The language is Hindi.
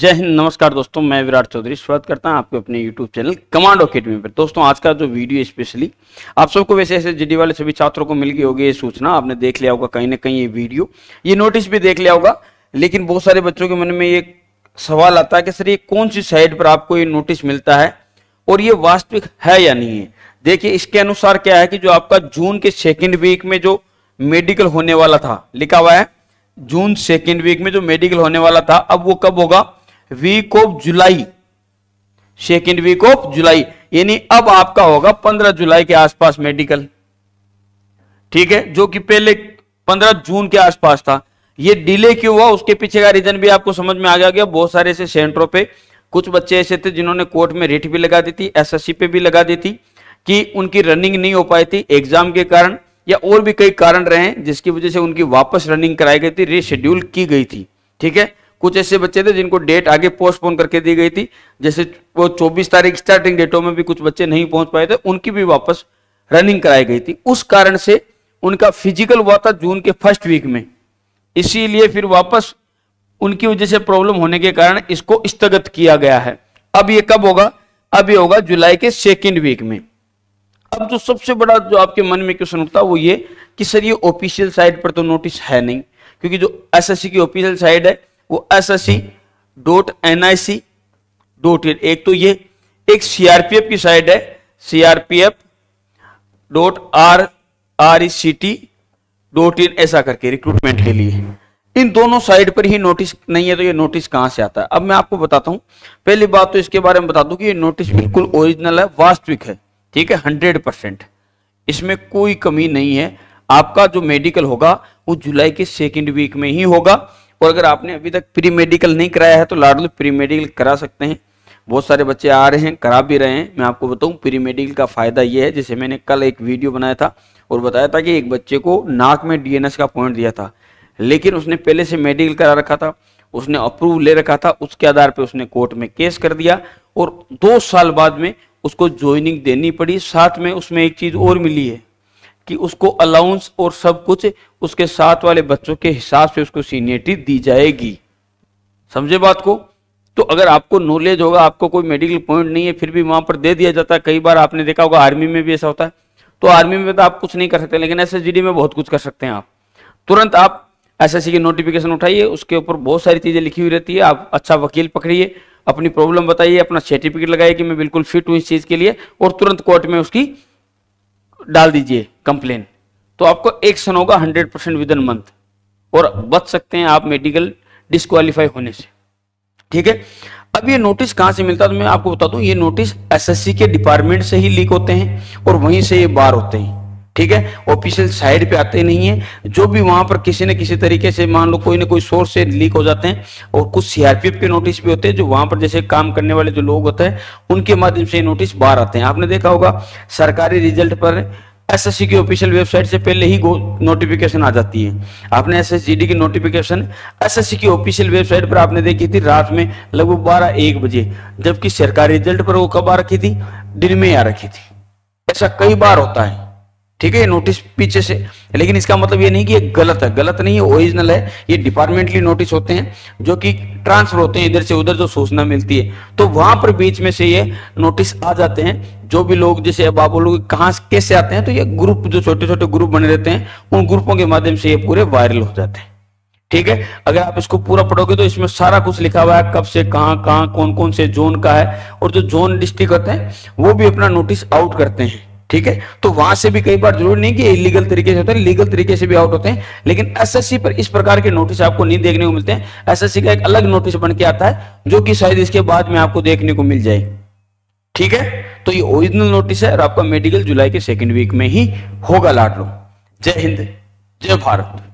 जय हिंद नमस्कार दोस्तों मैं विराट चौधरी स्वागत करता हूं आपके अपने YouTube चैनल कमांडो अकेडमी पर दोस्तों आज का जो वीडियो स्पेशली आप सबको वैसे ऐसे जीडी वाले सभी छात्रों को मिल गई होगी ये सूचना आपने देख लिया होगा कहीं ना कहीं ये वीडियो ये नोटिस भी देख लिया होगा लेकिन बहुत सारे बच्चों के मन में ये सवाल आता है कि सर ये कौन सी साइड पर आपको ये नोटिस मिलता है और ये वास्तविक है या नहीं है देखिए इसके अनुसार क्या है कि जो आपका जून के सेकेंड वीक में जो मेडिकल होने वाला था लिखा हुआ है जून सेकेंड वीक में जो मेडिकल होने वाला था अब वो कब होगा week of July second week of July यानी अब आपका होगा पंद्रह जुलाई के आसपास मेडिकल ठीक है जो कि पहले पंद्रह जून के आसपास था ये डिले क्यों हुआ उसके पीछे का रीजन भी आपको समझ में आ गया बहुत सारे ऐसे सेंटरों पे कुछ बच्चे ऐसे थे जिन्होंने कोर्ट में रिट भी लगा दी थी एसएससी पे भी लगा दी थी कि उनकी रनिंग नहीं हो पाई थी एग्जाम के कारण या और भी कई कारण रहे जिसकी वजह से उनकी वापस रनिंग कराई गई थी रिशेड्यूल की गई थी ठीक है कुछ ऐसे बच्चे थे जिनको डेट आगे पोस्टपोन करके दी गई थी जैसे वो 24 तारीख स्टार्टिंग डेटों में भी कुछ बच्चे नहीं पहुंच पाए थे उनकी भी वापस रनिंग कराई गई थी उस कारण से उनका फिजिकल हुआ था जून के फर्स्ट वीक में इसीलिए फिर वापस उनकी वजह से प्रॉब्लम होने के कारण इसको स्थगित किया गया है अब ये कब होगा अब ये होगा जुलाई के सेकेंड वीक में अब जो तो सबसे बड़ा जो आपके मन में क्वेश्चन उठता वो ये कि सर ये ऑफिशियल साइट पर तो नोटिस है नहीं क्योंकि जो एसएससी की ऑफिशियल साइट है वो S S C dot N I C dot in एक तो ये एक सीआरपीएफ की साइड है CRPF dot R R E C T dot in ऐसा करके रिक्रूटमेंट के लिए इन दोनों साइड पर ही नोटिस नहीं है तो ये नोटिस कहां से आता है अब मैं आपको बताता हूं पहली बात तो इसके बारे में बता दूं कि ये नोटिस बिल्कुल ओरिजिनल है वास्तविक है ठीक है हंड्रेड परसेंट इसमें कोई कमी नहीं है आपका जो मेडिकल होगा वो जुलाई के सेकेंड वीक में ही होगा और अगर आपने अभी तक प्री मेडिकल नहीं कराया है तो लाडलो प्री मेडिकल करा सकते हैं बहुत सारे बच्चे आ रहे हैं करा भी रहे हैं मैं आपको बताऊं प्री मेडिकल का फ़ायदा ये है जैसे मैंने कल एक वीडियो बनाया था और बताया था कि एक बच्चे को नाक में डीएनएस का पॉइंट दिया था लेकिन उसने पहले से मेडिकल करा रखा था उसने अप्रूव ले रखा था उसके आधार पर उसने कोर्ट में केस कर दिया और दो साल बाद में उसको ज्वाइनिंग देनी पड़ी साथ में उसमें एक चीज़ और मिली है कि उसको अलाउंस और सब कुछ उसके साथ वाले बच्चों के हिसाब से उसको सीनियरिटी दी जाएगी समझे बात को तो अगर आपको नॉलेज होगा आपको कोई मेडिकल पॉइंट नहीं है फिर भी वहां पर दे दिया जाता है कई बार आपने देखा होगा आर्मी में भी ऐसा होता है तो आर्मी में तो आप कुछ नहीं कर सकते लेकिन एस में बहुत कुछ कर सकते हैं आप तुरंत आप एस की नोटिफिकेशन उठाइए उसके ऊपर बहुत सारी चीज़ें लिखी हुई रहती है आप अच्छा वकील पकड़िए अपनी प्रॉब्लम बताइए अपना सर्टिफिकेट लगाइए कि मैं बिल्कुल फिट हूँ इस चीज़ के लिए और तुरंत कोर्ट में उसकी डाल दीजिए कंप्लेन तो आपको एक्शन होगा hundred percent within month और बच सकते हैं आप मेडिकल डिस्कालीफाई होने से ठीक है अब ये नोटिस कहां से मिलता है तो मैं आपको बता दूं ये नोटिस एसएससी के डिपार्टमेंट से ही लीक होते हैं और वहीं से ये बार होते हैं ठीक है ऑफिशियल साइड पे आते नहीं है जो भी वहां पर किसी न किसी तरीके से मान लो कोई ना कोई सोर्स से लीक हो जाते हैं और कुछ सीआरपीएफ के नोटिस भी होते हैं जो वहां पर जैसे काम करने वाले जो लोग होते हैं उनके माध्यम से नोटिस बाहर आते हैं आपने देखा होगा सरकारी रिजल्ट पर एसएससी की ऑफिशियल वेबसाइट से पहले ही नोटिफिकेशन आ जाती है आपने डी की नोटिफिकेशन एसएससी की ऑफिशियल वेबसाइट पर आपने देखी थी रात में लगभग बारह एक बजे जबकि सरकारी रिजल्ट पर वो कब आ रखी थी दिन में आ रखी थी ऐसा कई बार होता है ठीक है ये नोटिस पीछे से लेकिन इसका मतलब ये नहीं कि ये गलत है गलत नहीं है ओरिजिनल है ये डिपार्टमेंटली नोटिस होते हैं जो कि ट्रांसफर होते हैं इधर से उधर जो सूचना मिलती है तो वहां पर बीच में से ये नोटिस आ जाते हैं जो भी लोग जैसे बाबू लोग कहाँ कैसे आते हैं तो ये ग्रुप जो छोटे छोटे ग्रुप बने रहते हैं उन ग्रुपों के माध्यम से ये पूरे वायरल हो जाते हैं ठीक है अगर आप इसको पूरा पढ़ोगे तो इसमें सारा कुछ लिखा हुआ है कब से कहाँ कहाँ कौन कौन से जोन का है और जो जोन डिस्ट्रिक्ट होते हैं वो भी अपना नोटिस आउट करते हैं ठीक है तो वहां से भी कई बार जरूर नहीं कि इलीगल तरीके से होते हैं लीगल तरीके से भी आउट होते हैं लेकिन एसएससी पर इस प्रकार के नोटिस आपको नहीं देखने को मिलते हैं एसएससी का एक अलग नोटिस बन के आता है जो कि शायद इसके बाद में आपको देखने को मिल जाए ठीक है तो ये ओरिजिनल नोटिस है और आपका मेडिकल जुलाई के सेकेंड वीक में ही होगा लाट लो जय हिंद जय भारत